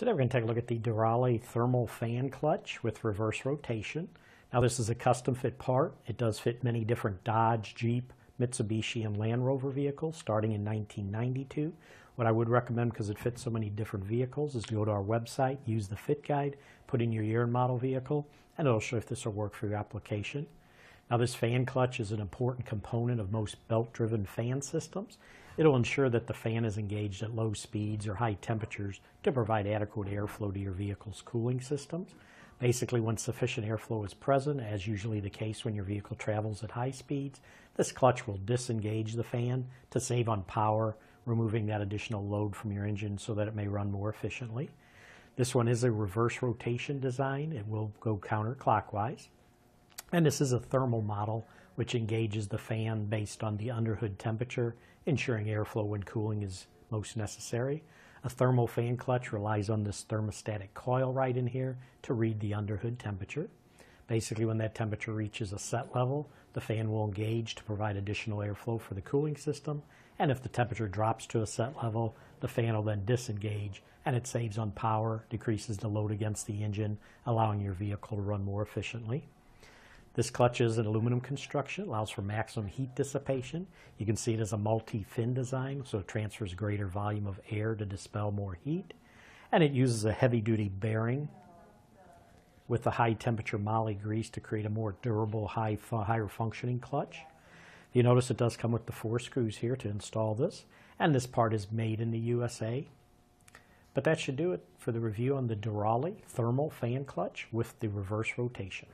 Today we're going to take a look at the Durale Thermal Fan Clutch with reverse rotation. Now this is a custom fit part. It does fit many different Dodge, Jeep, Mitsubishi, and Land Rover vehicles starting in 1992. What I would recommend, because it fits so many different vehicles, is go to our website, use the fit guide, put in your year and model vehicle, and it'll show if this will work for your application. Now this fan clutch is an important component of most belt-driven fan systems. It'll ensure that the fan is engaged at low speeds or high temperatures to provide adequate airflow to your vehicle's cooling systems. Basically, when sufficient airflow is present, as usually the case when your vehicle travels at high speeds, this clutch will disengage the fan to save on power, removing that additional load from your engine so that it may run more efficiently. This one is a reverse rotation design. It will go counterclockwise. And this is a thermal model which engages the fan based on the underhood temperature, ensuring airflow when cooling is most necessary. A thermal fan clutch relies on this thermostatic coil right in here to read the underhood temperature. Basically, when that temperature reaches a set level, the fan will engage to provide additional airflow for the cooling system. And if the temperature drops to a set level, the fan will then disengage and it saves on power, decreases the load against the engine, allowing your vehicle to run more efficiently. This clutch is an aluminum construction, allows for maximum heat dissipation. You can see it as a multi-fin design, so it transfers greater volume of air to dispel more heat. And it uses a heavy-duty bearing with the high temperature moly grease to create a more durable, high, higher functioning clutch. You notice it does come with the four screws here to install this, and this part is made in the USA. But that should do it for the review on the Durali thermal fan clutch with the reverse rotation.